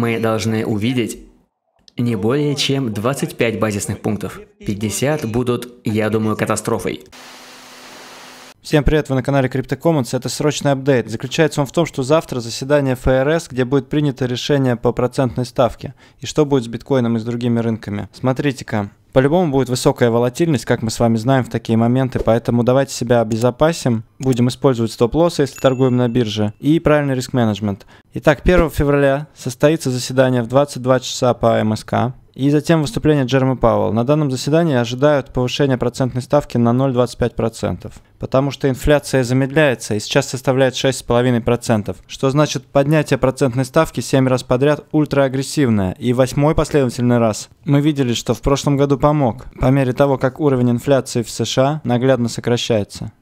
мы должны увидеть не более чем 25 базисных пунктов. 50 будут, я думаю, катастрофой. Всем привет, вы на канале CryptoCommons, это срочный апдейт. Заключается он в том, что завтра заседание ФРС, где будет принято решение по процентной ставке и что будет с биткоином и с другими рынками. Смотрите-ка, по-любому будет высокая волатильность, как мы с вами знаем в такие моменты, поэтому давайте себя обезопасим. Будем использовать стоп-лоссы, если торгуем на бирже, и правильный риск-менеджмент. Итак, 1 февраля состоится заседание в 22 часа по МСК. И затем выступление Джерми Пауэлл. На данном заседании ожидают повышения процентной ставки на 0,25%, потому что инфляция замедляется и сейчас составляет 6,5%, что значит поднятие процентной ставки 7 раз подряд ультраагрессивное. И восьмой последовательный раз мы видели, что в прошлом году помог, по мере того, как уровень инфляции в США наглядно сокращается.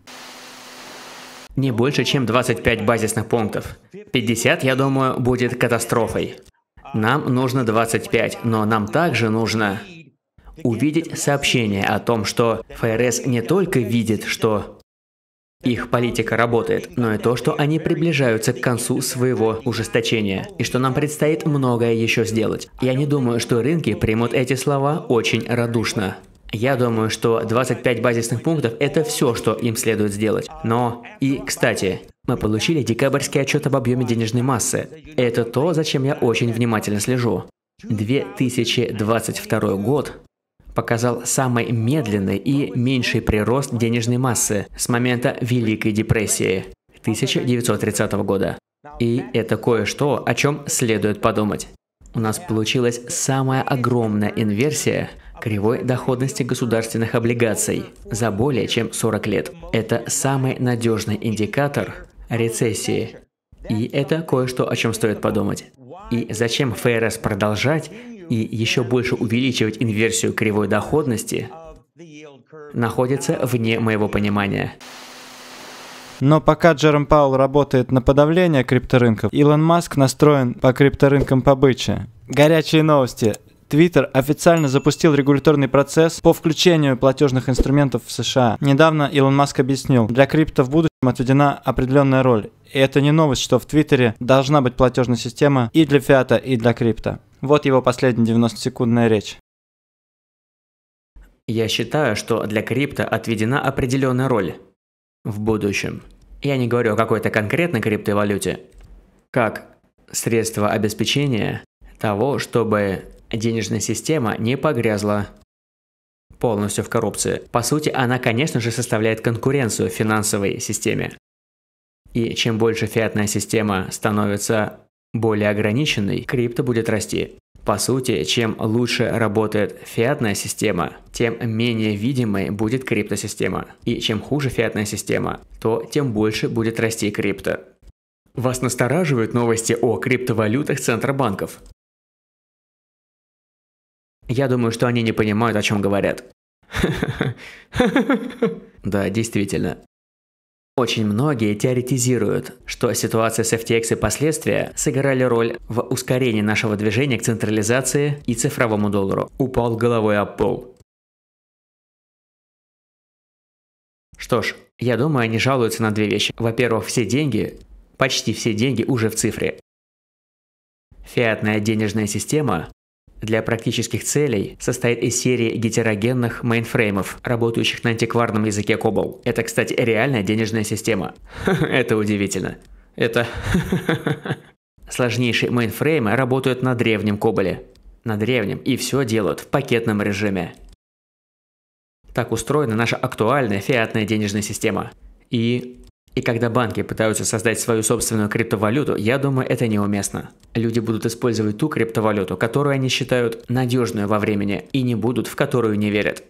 Не больше, чем 25 базисных пунктов. 50, я думаю, будет катастрофой. Нам нужно 25, но нам также нужно увидеть сообщение о том, что ФРС не только видит, что их политика работает, но и то, что они приближаются к концу своего ужесточения, и что нам предстоит многое еще сделать. Я не думаю, что рынки примут эти слова очень радушно. Я думаю, что 25 базисных пунктов – это все, что им следует сделать. Но и, кстати, мы получили декабрьский отчет об объеме денежной массы. Это то, зачем я очень внимательно слежу. 2022 год показал самый медленный и меньший прирост денежной массы с момента Великой депрессии 1930 года. И это кое-что, о чем следует подумать. У нас получилась самая огромная инверсия кривой доходности государственных облигаций за более чем 40 лет. Это самый надежный индикатор рецессии. И это кое-что, о чем стоит подумать. И зачем ФРС продолжать и еще больше увеличивать инверсию кривой доходности, находится вне моего понимания. Но пока Джером Паул работает на подавление крипторынков, Илон Маск настроен по крипторынкам побыче. Горячие новости. Твиттер официально запустил регуляторный процесс по включению платежных инструментов в США. Недавно Илон Маск объяснил, для крипто в будущем отведена определенная роль. И это не новость, что в Твиттере должна быть платежная система и для фиата, и для крипто. Вот его последняя 90-секундная речь. Я считаю, что для крипто отведена определенная роль в будущем. Я не говорю о какой-то конкретной криптовалюте, как средство обеспечения того, чтобы денежная система не погрязла полностью в коррупции. По сути, она, конечно же, составляет конкуренцию финансовой системе. И чем больше фиатная система становится более ограниченной, крипто будет расти. По сути, чем лучше работает фиатная система, тем менее видимой будет криптосистема. И чем хуже фиатная система, то тем больше будет расти крипто. Вас настораживают новости о криптовалютах центробанков. Я думаю, что они не понимают, о чем говорят. Да, действительно. Очень многие теоретизируют, что ситуация с FTX и последствия сыграли роль в ускорении нашего движения к централизации и цифровому доллару. Упал головой об пол. Что ж, я думаю, они жалуются на две вещи. Во-первых, все деньги, почти все деньги уже в цифре. Фиатная денежная система для практических целей состоит из серии гетерогенных мейнфреймов, работающих на антикварном языке COBOL. Это, кстати, реальная денежная система. Это удивительно. Это... Сложнейшие мейнфреймы работают на древнем коболе. На древнем. И все делают в пакетном режиме. Так устроена наша актуальная фиатная денежная система. И и когда банки пытаются создать свою собственную криптовалюту, я думаю, это неуместно. Люди будут использовать ту криптовалюту, которую они считают надежную во времени, и не будут, в которую не верят.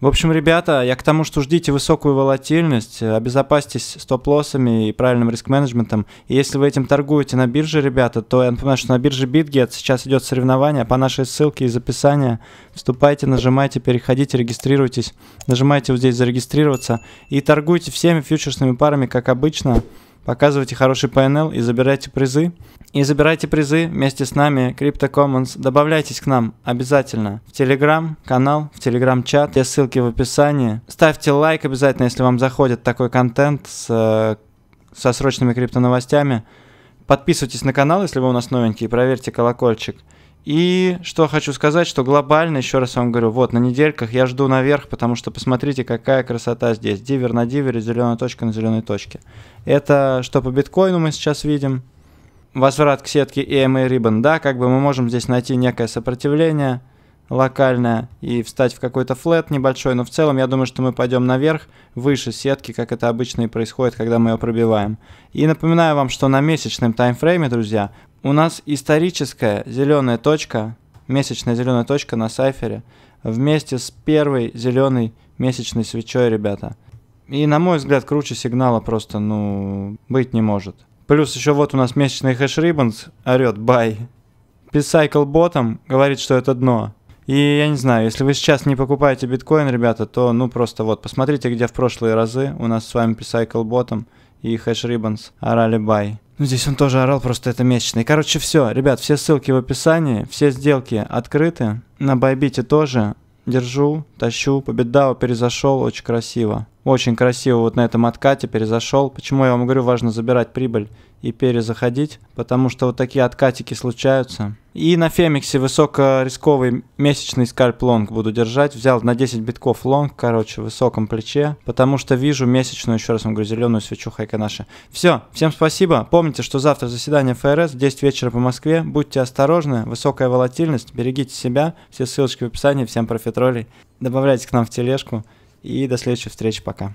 В общем, ребята, я к тому, что ждите высокую волатильность, э, обезопасьтесь стоп-лоссами и правильным риск-менеджментом. И если вы этим торгуете на бирже, ребята, то я напоминаю, что на бирже BitGet сейчас идет соревнование по нашей ссылке из описания. Вступайте, нажимайте, переходите, регистрируйтесь. Нажимайте вот здесь «Зарегистрироваться» и торгуйте всеми фьючерсными парами, как обычно показывайте хороший PNL и забирайте призы. И забирайте призы вместе с нами, Crypto Commons. Добавляйтесь к нам обязательно в Telegram канал, в Telegram чат, все ссылки в описании. Ставьте лайк обязательно, если вам заходит такой контент с, э, со срочными крипто новостями. Подписывайтесь на канал, если вы у нас новенькие, проверьте колокольчик. И что хочу сказать, что глобально, еще раз вам говорю, вот на недельках я жду наверх, потому что посмотрите, какая красота здесь. Дивер на дивере, зеленая точка на зеленой точке. Это что по биткоину мы сейчас видим. Возврат к сетке EMA Ribbon, эм да, как бы мы можем здесь найти некое сопротивление локальное и встать в какой-то флет небольшой, но в целом я думаю, что мы пойдем наверх, выше сетки, как это обычно и происходит, когда мы ее пробиваем. И напоминаю вам, что на месячном таймфрейме, друзья, у нас историческая зеленая точка, месячная зеленая точка на сайфере вместе с первой зеленой месячной свечой, ребята. И на мой взгляд, круче сигнала просто, ну, быть не может. Плюс еще вот у нас месячный хэш ribbons орет бай. Писайкл ботом говорит, что это дно. И я не знаю, если вы сейчас не покупаете биткоин, ребята, то ну просто вот, посмотрите, где в прошлые разы у нас с вами Psycle Bottom и Hash Ribbons орали бай. Ну, здесь он тоже орал, просто это месячный. Короче, все, ребят, все ссылки в описании, все сделки открыты. На Байбите тоже. Держу, тащу. Победау перезашел, очень красиво. Очень красиво вот на этом откате перезашел. Почему я вам говорю, важно забирать прибыль? и перезаходить, потому что вот такие откатики случаются. И на Фемиксе высокорисковый месячный скальп лонг буду держать. Взял на 10 битков лонг, короче, в высоком плече, потому что вижу месячную, еще раз вам говорю, зеленую свечу наша. Все, всем спасибо. Помните, что завтра заседание ФРС в 10 вечера по Москве. Будьте осторожны, высокая волатильность, берегите себя. Все ссылочки в описании, всем профитролей. Добавляйтесь к нам в тележку. И до следующей встречи, пока.